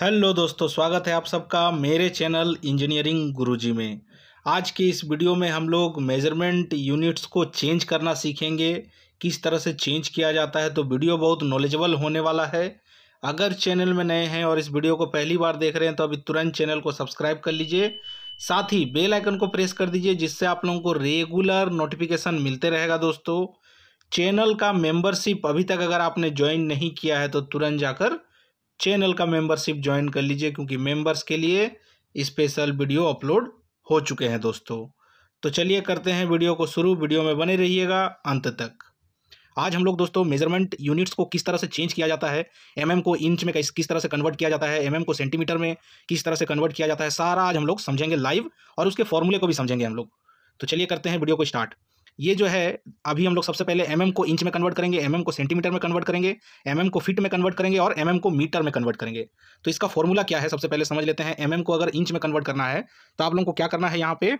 hello दोस्तों स्वागत है आप सबका मेरे चैनल इंजीनियरिंग गुरुजी में आज के इस वीडियो में हम लोग मेजरमेंट यूनिट्स को चेंज करना सीखेंगे किस तरह से चेंज किया जाता है तो वीडियो बहुत नॉलेजेबल होने वाला है अगर चैनल में नए हैं और इस वीडियो को पहली बार देख रहे हैं तो अभी तुरंत चैनल को सब्सक्राइब कर लीजिए साथ ही बेल आइकन को प्रेस कर दीजिए जिससे आप लोगों को रेगुलर नोटिफिकेशन मिलते रहेगा दोस्तों चैनल का मेंबरशिप अभी तक अगर आपने ज्वाइन नहीं किया है तो तुरंत जाकर चैनल का मेंबरशिप ज्वाइन कर लीजिए क्योंकि मेंबर्स के लिए स्पेशल वीडियो अपलोड हो चुके हैं दोस्तों तो चलिए करते हैं वीडियो को शुरू वीडियो में बने रहिएगा अंत तक आज हम लोग दोस्तों मेजरमेंट यूनिट्स को किस तरह से चेंज किया जाता है एमएम mm को इंच mm में किस तरह से कन्वर्ट किया जाता है एमएम mm को सेंटीमीटर में किस तरह से कन्वर्ट किया जाता है सारा आज हम लोग समझेंगे लाइव और उसके फॉर्मूले को भी समझेंगे हम लोग तो चलिए करते हैं वीडियो को स्टार्ट ये जो है अभी हम लोग सबसे पहले एम mm को इंच में कन्वर्ट करेंगे एम mm को सेंटीमीटर में कन्वर्ट करेंगे एम mm को फीट में कन्वर्ट करेंगे और एम को मीटर में कन्वर्ट करेंगे तो इसका फॉर्मूला क्या है सबसे पहले समझ लेते हैं एम को अगर इंच में कन्वर्ट करना है तो आप लोगों को क्या करना है यहाँ पे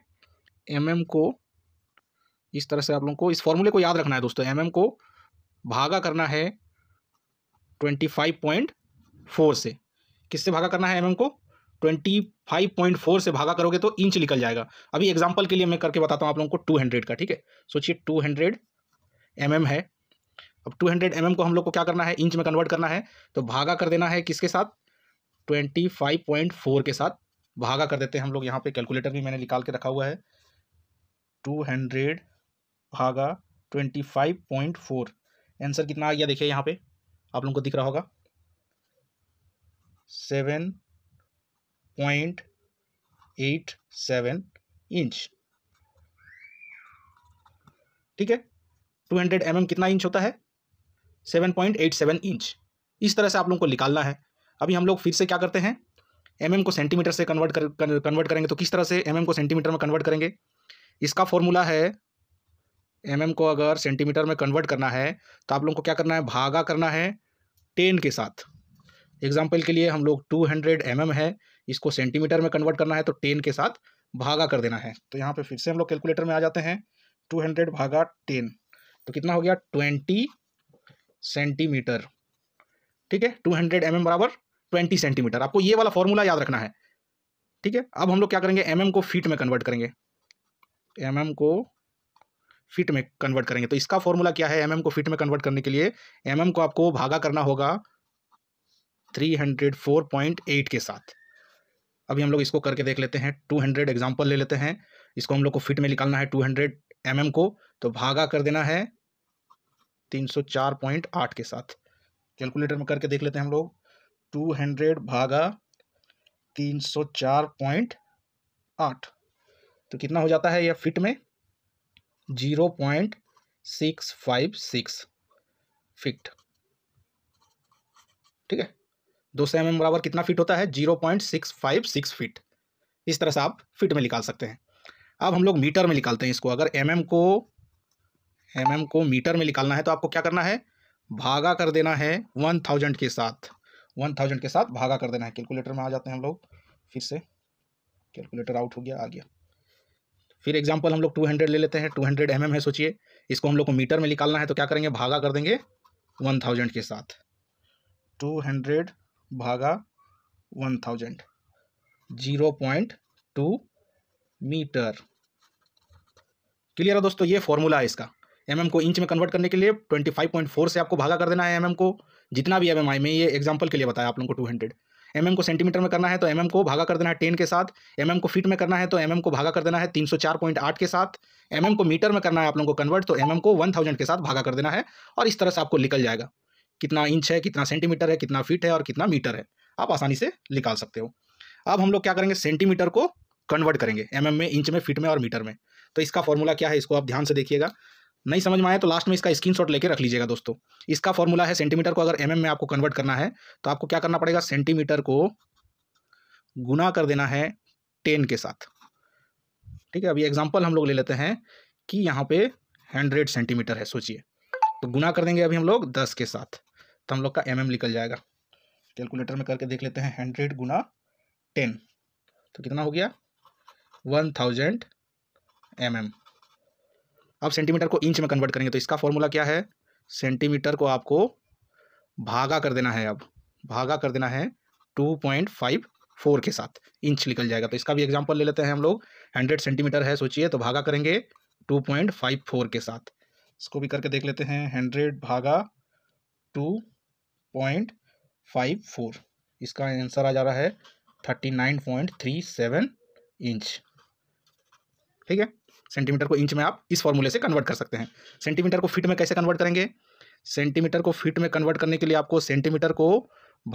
एम को इस तरह से आप लोगों को इस फॉर्मूले को याद रखना है दोस्तों एम को भागा करना है ट्वेंटी फाइव पॉइंट फोर से किससे भागा करना है एम को ट्वेंटी फाइव पॉइंट फोर से भागा करोगे तो इंच निकल जाएगा अभी एग्जाम्पल के लिए मैं करके बताता हूँ आप लोगों को टू हंड्रेड का ठीक है सोचिए टू हंड्रेड एम एम है अब टू हंड्रेड एम एम को हम लोग को क्या करना है इंच में कन्वर्ट करना है तो भागा कर देना है किसके साथ ट्वेंटी फाइव पॉइंट फोर के साथ भागा कर देते हैं हम लोग यहाँ पे कैलकुलेटर भी मैंने निकाल के रखा हुआ है टू हंड्रेड भागा twenty five point four answer कितना आ गया देखिए यहाँ पे आप लोगों को दिख रहा होगा seven point eight seven inch ठीक है टू हंड्रेड एम एम कितना इंच होता है seven point eight seven inch इस तरह से आप लोगों को निकालना है अभी हम लोग फिर से क्या करते हैं एम mm को सेंटीमीटर से कन्वर्ट कर कन्वर्ट करेंगे तो किस तरह से एम mm को सेंटीमीटर में कन्वर्ट करेंगे इसका फॉर्मूला है एम mm को अगर सेंटीमीटर में कन्वर्ट करना है तो आप लोगों को क्या करना है भागा करना है टेन के साथ एग्जाम्पल के लिए हम लोग टू हंड्रेड एम mm है इसको सेंटीमीटर में कन्वर्ट करना है तो टेन के साथ भागा कर देना है तो यहाँ पे फिर से हम लोग कैलकुलेटर में आ जाते हैं टू हंड्रेड भागा टेन तो कितना हो गया ट्वेंटी सेंटीमीटर ठीक है टू हंड्रेड एम एम बराबर ट्वेंटी सेंटीमीटर आपको ये वाला फॉर्मूला याद रखना है ठीक है अब हम लोग क्या करेंगे एम mm को फीट में कन्वर्ट करेंगे एम mm को फीट में कन्वर्ट करेंगे तो इसका फॉर्मूला क्या है एम mm को फीट में कन्वर्ट करने के लिए एम को आपको भागा करना होगा three hundred four point eight के साथ अभी हम लोग इसको करके देख लेते हैं टू हंड्रेड एग्जाम्पल ले लेते हैं इसको हम लोग को फिट में निकालना है टू हंड्रेड एम एम को तो भागा कर देना है तीन सौ चार पॉइंट आठ के साथ कैलकुलेटर में करके देख लेते हैं हम लोग टू हंड्रेड भागा तीन सौ चार पॉइंट आठ तो कितना हो जाता है यह फिट में zero point six five six feet ठीक है दो सौ एम बराबर कितना फीट होता है zero point six five six feet इस तरह से आप फीट में निकाल सकते हैं अब हम लोग मीटर में निकालते हैं इसको अगर एम mm को एम mm को मीटर में निकालना है तो आपको क्या करना है भागा कर देना है वन थाउजेंड के साथ वन थाउजेंड के साथ भागा कर देना है कैलकुलेटर में आ जाते हैं हम लोग फिर से कैलकुलेटर आउट हो गया आ गया फिर एग्जाम्पल हम लोग टू हंड्रेड ले लेते हैं टू हंड्रेड एम है सोचिए इसको हम लोग को मीटर में निकालना है तो क्या करेंगे भागा कर देंगे वन थाउजेंड के साथ टू हंड्रेड भागा one thousand zero point two metre clear है दोस्तों ये फॉर्मूला है इसका एम mm को इंच में कन्वर्ट करने के लिए ट्वेंटी फाइव पॉइंट फोर से आपको भागा कर देना है एम mm को जितना भी एम एम आई में ये एग्जाम्पल के लिए बताया आप लोगों को टू हंड्रेड एम को सेंटीमीटर में करना है तो एम mm को भागा कर देना है टेन के साथ एम mm को फीट में करना है तो एम mm को भागा कर देना है तीन सौ चार पॉइंट आठ के साथ एम को मीटर में करना है आप लोगों को कन्वर्ट तो एम को वन थाउजेंड के साथ भागा कर देना है और इस तरह से आपको निकल जाएगा कितना इंच है कितना सेंटीमीटर है कितना फीट है और कितना मीटर है आप आसानी से निकाल सकते हो अब हम लोग क्या करेंगे सेंटीमीटर को कन्वर्ट करेंगे एम mm में इंच में फीट में और मीटर में तो इसका फॉर्मूला क्या है इसको आप ध्यान से देखिएगा नहीं समझ में आया तो लास्ट में इसका शॉट लेकर रख लीजिएगा दोस्तों इसका फॉर्मूला है सेंटीमीटर को अगर एम mm में आपको कन्वर्ट करना है तो आपको क्या करना पड़ेगा सेंटीमीटर को गुना कर देना है टेन के साथ ठीक है अभी एग्जाम्पल हम लोग ले लेते हैं कि यहाँ पे हंड्रेड सेंटीमीटर है सोचिए तो गुना कर देंगे अभी हम लोग दस के साथ तो हम लोग का एम निकल जाएगा कैलकुलेटर में करके देख लेते हैं हंड्रेड गुना टेन तो कितना हो गया वन थाउजेंड एम एम अब सेंटीमीटर को इंच में कन्वर्ट करेंगे तो इसका फॉर्मूला क्या है सेंटीमीटर को आपको भागा कर देना है अब भागा कर देना है टू पॉइंट फाइव फोर के साथ इंच निकल जाएगा तो इसका भी एग्जाम्पल ले लेते हैं हम लोग हंड्रेड सेंटीमीटर है सोचिए तो भागा करेंगे टू पॉइंट फाइव फोर के साथ इसको भी करके देख लेते हैं हंड्रेड भागा टू पॉइंट फाइव फोर इसका आंसर आ जा रहा है thirty nine point three seven inch ठीक है सेंटीमीटर को इंच में आप इस फॉर्मूले से कन्वर्ट कर सकते हैं सेंटीमीटर को फीट में कैसे कन्वर्ट करेंगे सेंटीमीटर को फीट में कन्वर्ट करने के लिए आपको सेंटीमीटर को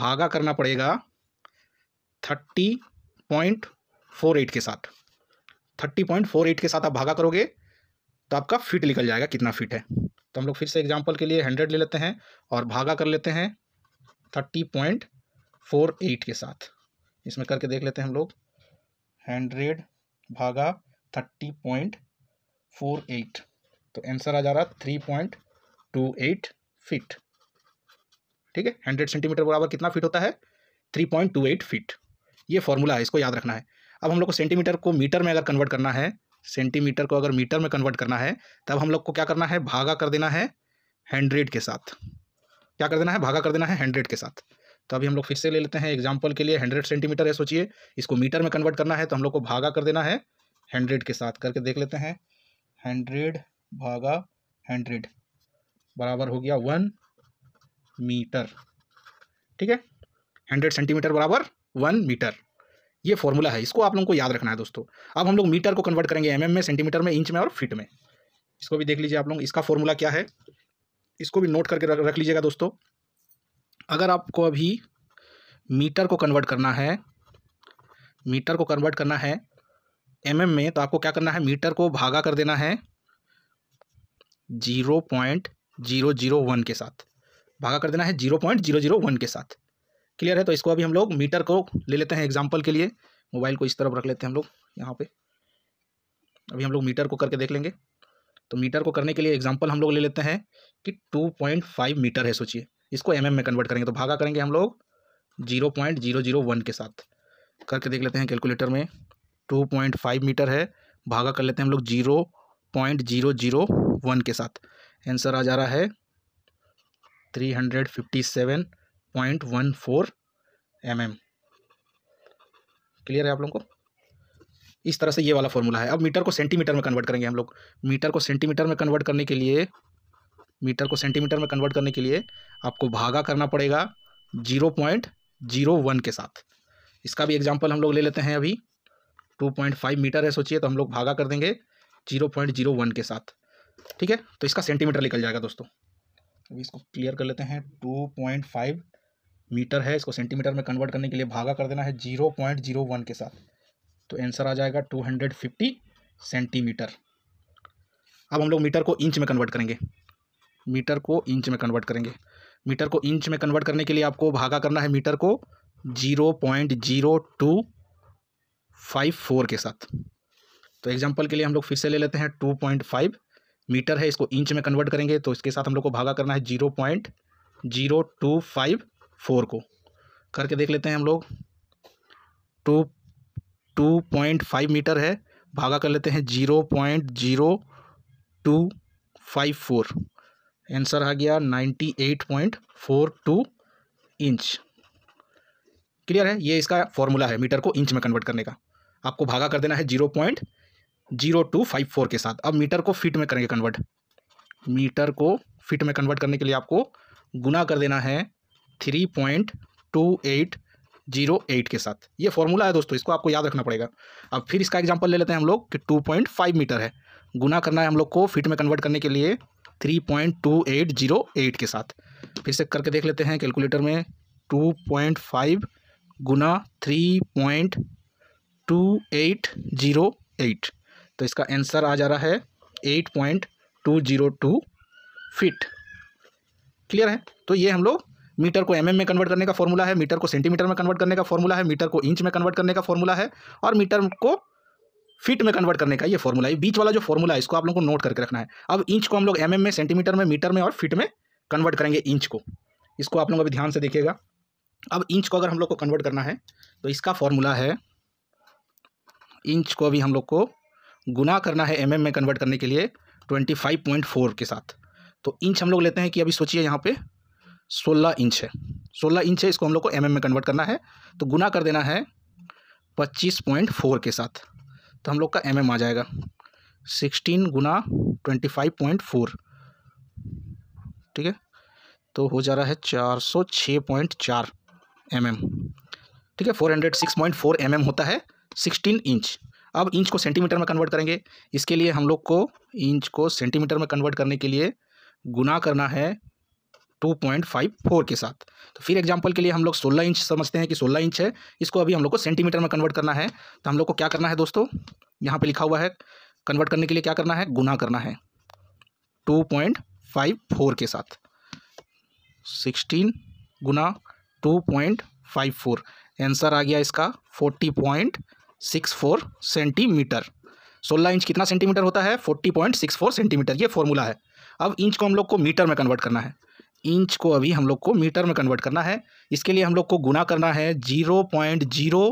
भागा करना पड़ेगा थर्टी पॉइंट फोर एट के साथ थर्टी पॉइंट फोर एट के साथ आप भागा करोगे तो आपका फीट निकल जाएगा कितना फीट है तो हम लोग फिर से एग्जाम्पल के लिए हंड्रेड ले लेते हैं और भागा कर लेते हैं थर्टी पॉइंट फोर एट के साथ इसमें करके देख लेते हैं हम लोग हंड्रेड भागा थर्टी पॉइंट फोर एट तो आंसर आ जा रहा three point two eight feet ठीक है हंड्रेड सेंटीमीटर बराबर कितना फिट होता है three point two eight feet ये फॉर्मूला है इसको याद रखना है अब हम लोग को सेंटीमीटर को मीटर में अगर कन्वर्ट करना है सेंटीमीटर को अगर मीटर में कन्वर्ट करना है तब हम लोग को क्या करना है भागा कर देना है हंड्रेड के साथ क्या कर देना है भागा कर देना है हंड्रेड के साथ तो अभी हम लोग फिर से ले लेते हैं एग्जाम्पल के लिए हंड्रेड सेंटीमीटर है सोचिए इसको मीटर में कन्वर्ट करना है तो हम लोग को भागा कर देना है हंड्रेड के साथ करके देख लेते हैं हंड्रेड भागा हंड्रेड बराबर हो गया वन मीटर ठीक है हंड्रेड सेंटीमीटर बराबर वन मीटर ये फॉर्मूला है इसको आप लोगों को याद रखना है दोस्तों अब हम लोग मीटर को कन्वर्ट करेंगे एमएम में सेंटीमीटर में इंच में और फीट में इसको भी देख लीजिए आप लोग इसका फॉर्मूला क्या है इसको भी नोट करके रख लीजिएगा दोस्तों अगर आपको अभी मीटर को कन्वर्ट करना है मीटर को कन्वर्ट करना है एम mm में तो आपको क्या करना है मीटर को भागा कर देना है zero point zero zero one के साथ भागा कर देना है zero point zero zero one के साथ क्लियर है तो इसको अभी हम लोग मीटर को ले लेते हैं एग्जाम्पल के लिए मोबाइल को इस तरफ रख लेते हैं हम लोग यहाँ पे अभी हम लोग मीटर को करके देख लेंगे तो मीटर को करने के लिए एग्जाम्पल हम लोग ले लेते हैं कि टू पॉइंट फाइव मीटर है सोचिए इसको एम mm में कन्वर्ट करेंगे तो भागा करेंगे हम लोग zero point zero zero one के साथ करके देख लेते हैं कैलकुलेटर में टू पॉइंट फाइव मीटर है भागा कर लेते हैं हम लोग zero point zero zero one के साथ आंसर आ जा रहा है three hundred fifty seven point one four M M clear है आप लोगों को इस तरह से ये वाला फॉर्मूला है अब मीटर को सेंटीमीटर में कन्वर्ट करेंगे हम लोग मीटर को सेंटीमीटर में कन्वर्ट करने के लिए मीटर को सेंटीमीटर में कन्वर्ट करने के लिए आपको भागा करना पड़ेगा जीरो पॉइंट जीरो वन के साथ इसका भी एग्जाम्पल हम लोग ले लेते हैं अभी टू पॉइंट फाइव मीटर है सोचिए तो हम लोग भागा कर देंगे जीरो पॉइंट जीरो वन के साथ ठीक है तो इसका सेंटीमीटर निकल जाएगा दोस्तों अभी इसको क्लियर कर लेते हैं टू पॉइंट फाइव मीटर है इसको सेंटीमीटर में कन्वर्ट करने के लिए भागा कर देना है जीरो पॉइंट जीरो वन के साथ तो आंसर आ जाएगा टू हंड्रेड फिफ्टी सेंटीमीटर अब हम लोग मीटर को इंच में कन्वर्ट करेंगे मीटर को इंच में कन्वर्ट करेंगे मीटर को इंच में कन्वर्ट करने के लिए आपको भागा करना है मीटर को zero point zero two five four के साथ तो एग्जांपल के लिए हम लोग फिर से ले लेते हैं टू पॉइंट फाइव मीटर है इसको इंच में कन्वर्ट करेंगे तो इसके साथ हम लोग को भागा करना है zero point zero two five four को करके देख लेते हैं हम लोग two two point five metre है भागा कर लेते हैं zero point zero two five four answer आ गया ninety eight point four two inch clear है ये इसका फॉर्मूला है मीटर को इंच में कन्वर्ट करने का आपको भागा कर देना है zero point zero two five four के साथ अब मीटर को फिट में करेंगे कन्वर्ट मीटर को फिट में कन्वर्ट करने के लिए आपको गुना कर देना है three point two eight zero eight के साथ ये फॉर्मूला है दोस्तों इसको आपको याद रखना पड़ेगा अब फिर इसका एग्जाम्पल ले लेते हैं हम लोग कि टू पॉइंट फाइव मीटर है गुना करना है हम लोग को फीट में कन्वर्ट करने के लिए three point two eight zero eight के साथ फिर से करके देख लेते हैं कैलकुलेटर में टू पॉइंट फाइव गुना three point two eight zero eight तो इसका आंसर आ जा रहा है eight point two zero two feet clear है तो ये हम लोग मीटर को एम में कन्वर्ट करने का फॉर्मूला है मीटर को सेंटीमीटर में कन्वर्ट करने का फॉर्मूला है मीटर को इंच में कन्वर्ट करने का फॉर्मूला है और मीटर को फीट में कन्वर्ट करने का ये फॉर्मूला है बीच वाला जो फॉर्मूला है इसको आप लोगों को नोट करके रखना है अब इंच को हम लोग एम में सेंटीमीटर में मीटर में और फिट में कन्वर्ट करेंगे इंच को इसको आप लोग अभी ध्यान से देखिएगा अब इंच को अगर हम लोग को कन्वर्ट करना है तो इसका फॉर्मूला है इंच को अभी हम लोग को गुना करना है एम में कन्वर्ट करने के लिए ट्वेंटी फाइव पॉइंट फोर के साथ तो इंच हम लोग लेते हैं कि अभी सोचिए यहाँ पे सोलह इंच है सोलह इंच है इसको हम लोग को एम mm में कन्वर्ट करना है तो गुना कर देना है पच्चीस पॉइंट फोर के साथ तो हम लोग का एम mm आ जाएगा सिक्सटीन गुना ट्वेंटी फाइव पॉइंट फोर ठीक है तो हो जा रहा है चार सौ छः पॉइंट चार एम एम ठीक है four hundred six point four M M होता है सिक्सटीन इंच अब इंच को सेंटीमीटर में कन्वर्ट करेंगे इसके लिए हम लोग को इंच को सेंटीमीटर में कन्वर्ट करने के लिए गुना करना है 2.54 के साथ तो फिर एग्जाम्पल के लिए हम लोग 16 इंच समझते हैं कि 16 इंच है इसको अभी हम लोग को सेंटीमीटर में कन्वर्ट करना है तो हम लोग को क्या करना है दोस्तों यहाँ पे लिखा हुआ है कन्वर्ट करने के लिए क्या करना है गुना करना है 2.54 के साथ 16 गुना फोर आंसर आ गया इसका फोर सेंटीमीटर सोलह इंच कितना सेंटीमीटर होता है फोर सेंटीमीटर ये फॉर्मूला है अब इंच को हम लोग को मीटर में कन्वर्ट करना है इंच को अभी हम लोग को मीटर में कन्वर्ट करना है इसके लिए हम लोग को गुना करना है zero point zero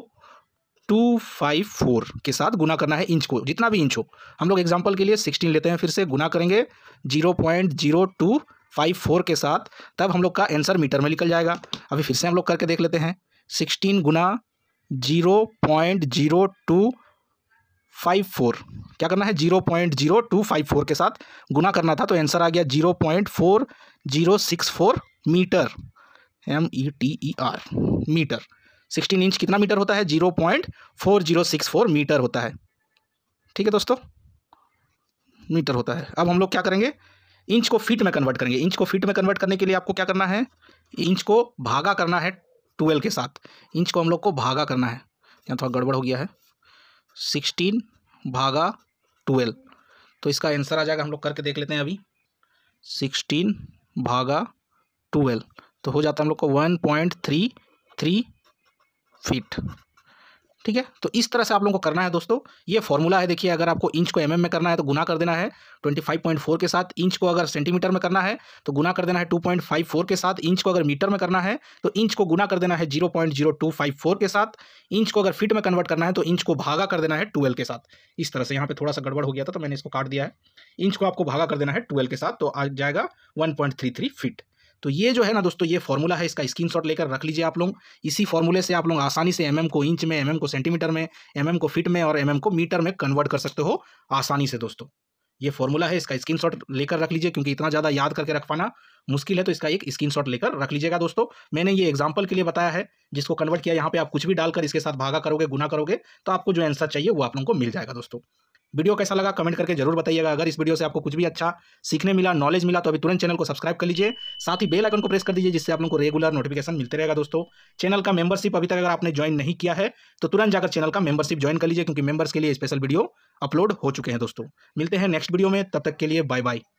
two five four के साथ गुना करना है इंच को जितना भी इंच हो हम लोग एग्जाम्पल के लिए सिक्सटीन लेते हैं फिर से गुना करेंगे zero point zero two five four के साथ तब हम लोग का आंसर मीटर में निकल जाएगा अभी फिर से हम लोग करके देख लेते हैं सिक्सटीन गुना zero point zero two five four क्या करना है zero point zero two five four के साथ गुना करना था तो आंसर आ गया zero point four zero six four metre M E T E R metre sixteen inch कितना मीटर होता है zero point four zero six four metre होता है ठीक है दोस्तों मीटर होता है अब हम लोग क्या करेंगे इंच को फीट में कन्वर्ट करेंगे इंच को फीट में कन्वर्ट करने के लिए आपको क्या करना है इंच को भागा करना है ट्वेल्व के साथ इंच को हम लोग को भागा करना है यहाँ थोड़ा गड़बड़ हो गया है सिक्सटीन भागा ट्वेल्व तो इसका आंसर आ जाएगा हम लोग करके देख लेते हैं अभी सिक्सटीन भागा ट्वेल्व तो हो जाता है हम लोग को one point three three feet ठीक है तो इस तरह से आप लोगों को करना है दोस्तों ये फॉर्मूला है देखिए अगर आपको इंच को एम mm में करना है तो गुना कर देना है 25.4 के साथ इंच को अगर सेंटीमीटर में करना है तो गुना कर देना है 2.54 के साथ इंच को अगर मीटर में करना है तो इंच को गुना कर देना है 0.0254 के साथ इंच को अगर फीट में कन्वर्ट करना है तो इंच को भागा कर देना है ट्वेल्व के साथ इस तरह से यहाँ पर थोड़ा सा गड़बड़ हो गया था तो मैंने इसको काट दिया है इंच को आपको भागा कर देना है ट्वेल्व के साथ तो आ जाएगा वन फीट तो ये जो है ना दोस्तों ये फॉर्मूला है इसका स्क्रीन लेकर रख लीजिए आप लोग इसी फॉर्मूले से आप लोग आसानी से एम mm को इंच में एम mm को सेंटीमीटर में एम mm को फिट में और एम को मीटर में कन्वर्ट कर सकते हो आसानी से दोस्तों ये फॉर्मूला है इसका शॉट लेकर रख लीजिए क्योंकि इतना ज़्यादा याद करके रख पाना मुश्किल है तो इसका एक शॉट लेकर रख लीजिएगा दोस्तों मैंने ये एग्जाम्पल के लिए बताया है जिसको कन्वर्ट किया यहाँ पे आप कुछ भी डालकर इसके साथ भागा करोगे गुना करोगे तो आपको जो आंसर चाहिए वो आप लोगों को मिल जाएगा दोस्तों वीडियो कैसा लगा कमेंट करके जरूर बताइएगा अगर इस वीडियो से आपको कुछ भी अच्छा सीखने मिला नॉलेज मिला तो अभी तुरंत चैनल को सब्सक्राइब कर लीजिए साथ ही बेल आइकन को प्रेस कर दीजिए जिससे आप लोगों को रेगुलर नोटिफिकेशन मिलते रहेगा दोस्तों चैनल का मेंबरशिप अभी तक अगर आपने ज्वाइन नहीं किया है तो तुरंत जाकर चैनल का मेंबरशिप ज्वाइन कर लीजिए क्योंकि मेंबर्स के लिए स्पेशल वीडियो अपलोड हो चुके हैं दोस्तों मिलते हैं नेक्स्ट वीडियो में तब तक के लिए बाय बाय